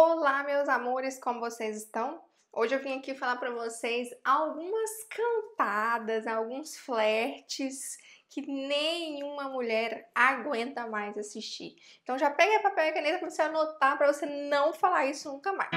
Olá, meus amores, como vocês estão? Hoje eu vim aqui falar para vocês algumas cantadas, alguns flertes que nenhuma mulher aguenta mais assistir. Então já pega papel e caneta para você anotar para você não falar isso nunca mais.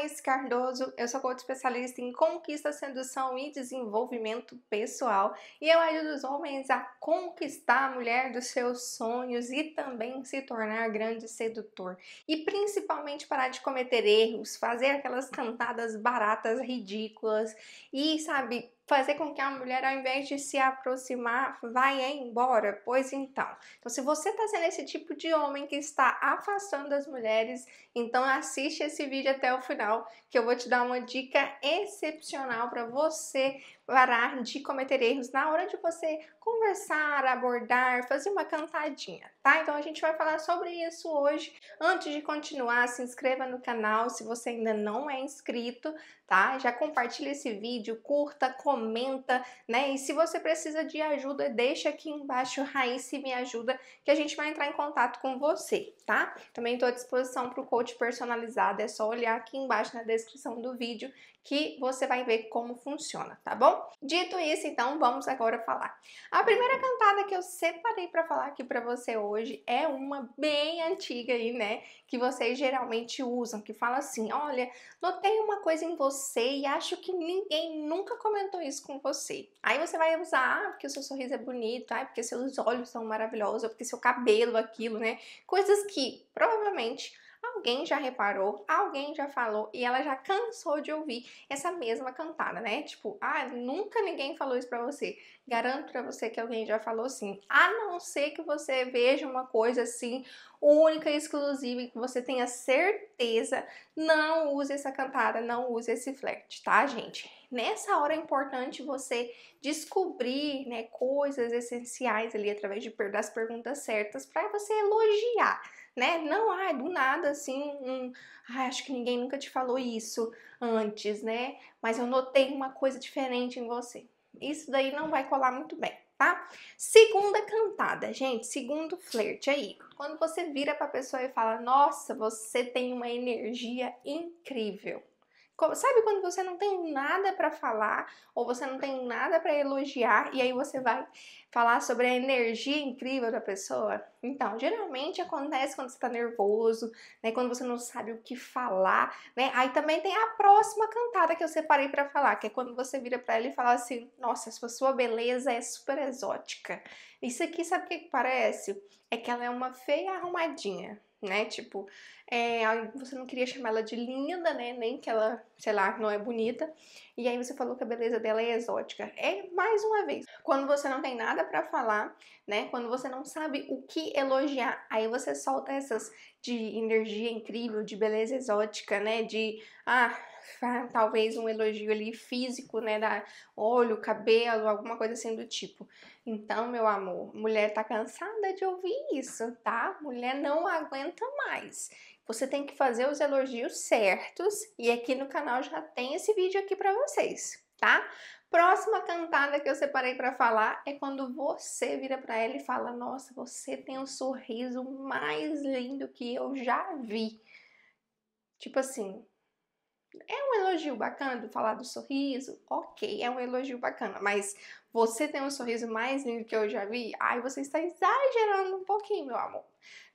Laís Cardoso, eu sou coach especialista em conquista, sedução e desenvolvimento pessoal e eu ajudo os homens a conquistar a mulher dos seus sonhos e também se tornar grande sedutor. E principalmente parar de cometer erros, fazer aquelas cantadas baratas, ridículas e, sabe, fazer com que a mulher, ao invés de se aproximar, vá embora. Pois então. Então, se você está sendo esse tipo de homem que está afastando as mulheres, então assiste esse vídeo até o final, que eu vou te dar uma dica excepcional para você parar de cometer erros na hora de você conversar, abordar, fazer uma cantadinha, tá? Então a gente vai falar sobre isso hoje. Antes de continuar, se inscreva no canal se você ainda não é inscrito, tá? Já compartilha esse vídeo, curta, comenta, né? E se você precisa de ajuda, deixa aqui embaixo Raíssa me ajuda que a gente vai entrar em contato com você, tá? Também estou à disposição para o coach personalizado, é só olhar aqui embaixo na descrição do vídeo que você vai ver como funciona, tá bom? Dito isso, então vamos agora falar. A primeira cantada que eu separei para falar aqui para você hoje é uma bem antiga aí, né? Que vocês geralmente usam, que fala assim: "Olha, notei uma coisa em você e acho que ninguém nunca comentou isso com você". Aí você vai usar: "Ah, porque o seu sorriso é bonito, ah, porque seus olhos são maravilhosos, porque seu cabelo aquilo, né? Coisas que provavelmente alguém já reparou, alguém já falou e ela já cansou de ouvir essa mesma cantada, né? Tipo, ah, nunca ninguém falou isso pra você. Garanto pra você que alguém já falou sim. A não ser que você veja uma coisa assim única e exclusiva e que você tenha certeza, não use essa cantada, não use esse flerte, tá, gente? Nessa hora é importante você descobrir né, coisas essenciais ali através de das perguntas certas para você elogiar né? Não, ai, do nada, assim, um, ai, acho que ninguém nunca te falou isso antes, né? Mas eu notei uma coisa diferente em você. Isso daí não vai colar muito bem, tá? Segunda cantada, gente, segundo flerte aí. Quando você vira pra pessoa e fala, nossa, você tem uma energia incrível. Sabe quando você não tem nada para falar ou você não tem nada para elogiar e aí você vai falar sobre a energia incrível da pessoa? Então, geralmente acontece quando você tá nervoso, né, quando você não sabe o que falar, né? Aí também tem a próxima cantada que eu separei para falar, que é quando você vira para ela e fala assim: "Nossa, sua beleza é super exótica". Isso aqui sabe o que parece? É que ela é uma feia arrumadinha né? Tipo, é, você não queria chamar ela de linda, né? Nem que ela, sei lá, não é bonita. E aí você falou que a beleza dela é exótica. É mais uma vez. Quando você não tem nada para falar, né? Quando você não sabe o que elogiar, aí você solta essas de energia incrível, de beleza exótica, né? De ah, talvez um elogio ali físico, né? Da olho, cabelo, alguma coisa assim do tipo. Então, meu amor, mulher tá cansada de ouvir isso, tá? Mulher não aguenta mais. Você tem que fazer os elogios certos e aqui no canal já tem esse vídeo aqui para vocês, tá? Próxima cantada que eu separei para falar é quando você vira para ela e fala: "Nossa, você tem um sorriso mais lindo que eu já vi". Tipo assim, é um elogio bacana de falar do sorriso, ok, é um elogio bacana, mas você tem um sorriso mais lindo que eu já vi, Ai, você está exagerando um pouquinho, meu amor.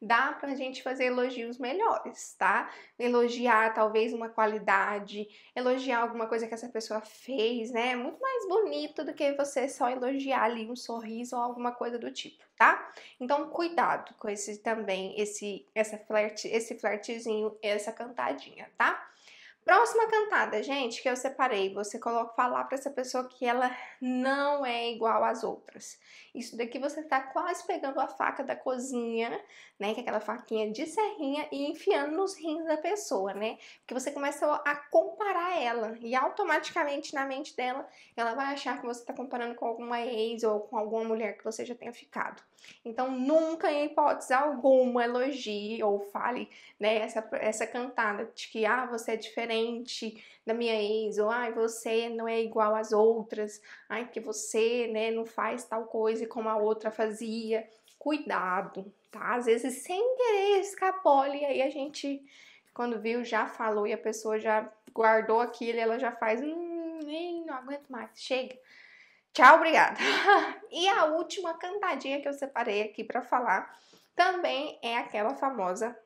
Dá pra gente fazer elogios melhores, tá? Elogiar talvez uma qualidade, elogiar alguma coisa que essa pessoa fez, né? É muito mais bonito do que você só elogiar ali um sorriso ou alguma coisa do tipo, tá? Então cuidado com esse também, esse essa flerte, esse flertezinho, essa cantadinha, tá? Próxima cantada, gente, que eu separei, você coloca falar para essa pessoa que ela não é igual às outras. Isso daqui você tá quase pegando a faca da cozinha, né, que é aquela faquinha de serrinha e enfiando nos rins da pessoa, né? Porque você começa a comparar ela e automaticamente na mente dela, ela vai achar que você tá comparando com alguma ex ou com alguma mulher que você já tenha ficado. Então, nunca em hipótese alguma elogie ou fale, né, essa essa cantada de que ah, você é diferente diferente da minha ex, ou ai, você não é igual às outras, ai, que você, né, não faz tal coisa como a outra fazia. Cuidado, tá? Às vezes sem querer escapole, aí a gente, quando viu, já falou e a pessoa já guardou aquilo, ela já faz, hum, não aguento mais, chega. Tchau, obrigada. e a última cantadinha que eu separei aqui para falar também é aquela famosa.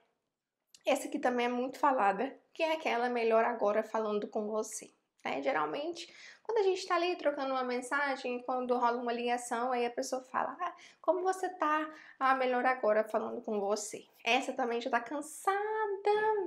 Essa aqui também é muito falada, que é aquela melhor agora falando com você. Né? Geralmente, quando a gente está ali trocando uma mensagem, quando rola uma ligação, aí a pessoa fala: ah, Como você está? Ah, melhor agora falando com você. Essa também já está cansada,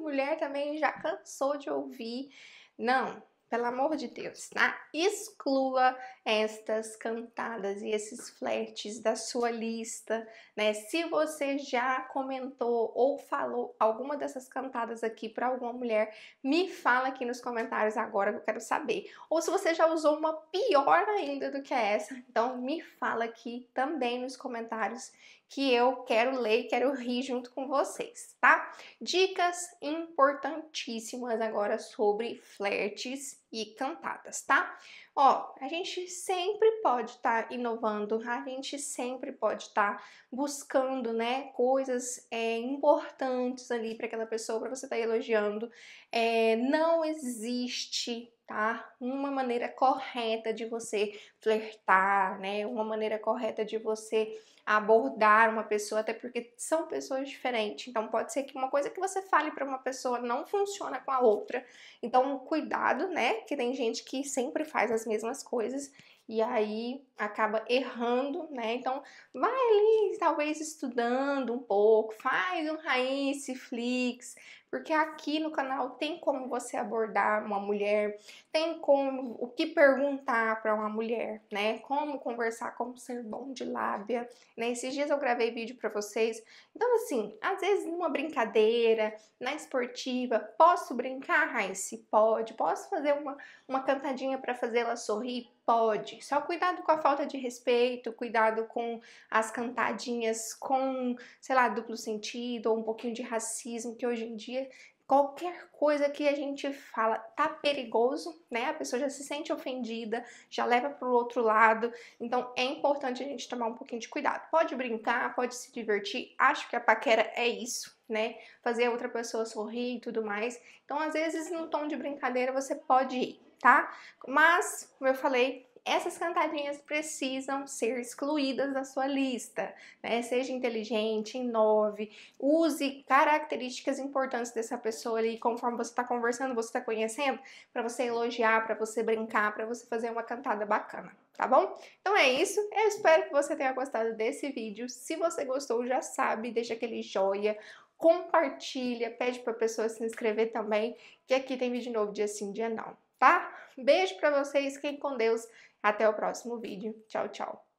mulher também já cansou de ouvir. Não, pelo amor de Deus, tá? Exclua estas cantadas e esses flertes da sua lista, né? Se você já comentou ou falou alguma dessas cantadas aqui para alguma mulher, me fala aqui nos comentários agora que eu quero saber. Ou se você já usou uma pior ainda do que essa, então me fala aqui também nos comentários que eu quero ler e quero rir junto com vocês, tá? Dicas importantíssimas agora sobre flertes e cantadas, tá? Ó, a gente sempre pode estar tá inovando, a gente sempre pode estar tá buscando, né, coisas é, importantes ali para aquela pessoa, para você estar tá elogiando. É, não existe tá? Uma maneira correta de você flertar, né? Uma maneira correta de você abordar uma pessoa, até porque são pessoas diferentes. Então pode ser que uma coisa que você fale para uma pessoa não funciona com a outra. Então cuidado, né? Que tem gente que sempre faz as mesmas coisas e aí acaba errando, né? Então, vai ali, talvez estudando um pouco, faz um raiz, Flix, porque aqui no canal tem como você abordar uma mulher, tem como o que perguntar para uma mulher, né? Como conversar, como ser bom de lábia, né? Esses dias eu gravei vídeo para vocês. Então, assim, às vezes numa brincadeira, na esportiva, posso brincar, Raíssa? Pode. Posso fazer uma, uma cantadinha para fazê-la sorrir? pode. Só cuidado com a falta de respeito, cuidado com as cantadinhas com, sei lá, duplo sentido ou um pouquinho de racismo, que hoje em dia qualquer coisa que a gente fala tá perigoso, né? A pessoa já se sente ofendida, já leva para o outro lado. Então é importante a gente tomar um pouquinho de cuidado. Pode brincar, pode se divertir. Acho que a paquera é isso, né? Fazer a outra pessoa sorrir e tudo mais. Então às vezes no tom de brincadeira você pode ir tá? Mas, como eu falei, essas cantadinhas precisam ser excluídas da sua lista. Né? Seja inteligente, inove, use características importantes dessa pessoa ali, conforme você está conversando, você está conhecendo, para você elogiar, para você brincar, para você fazer uma cantada bacana, tá bom? Então é isso. Eu espero que você tenha gostado desse vídeo. Se você gostou, já sabe, deixa aquele joia. Compartilha, pede para a pessoa se inscrever também, que aqui tem vídeo novo dia sim, dia não tá? Beijo para vocês, fiquem com Deus. Até o próximo vídeo. Tchau, tchau.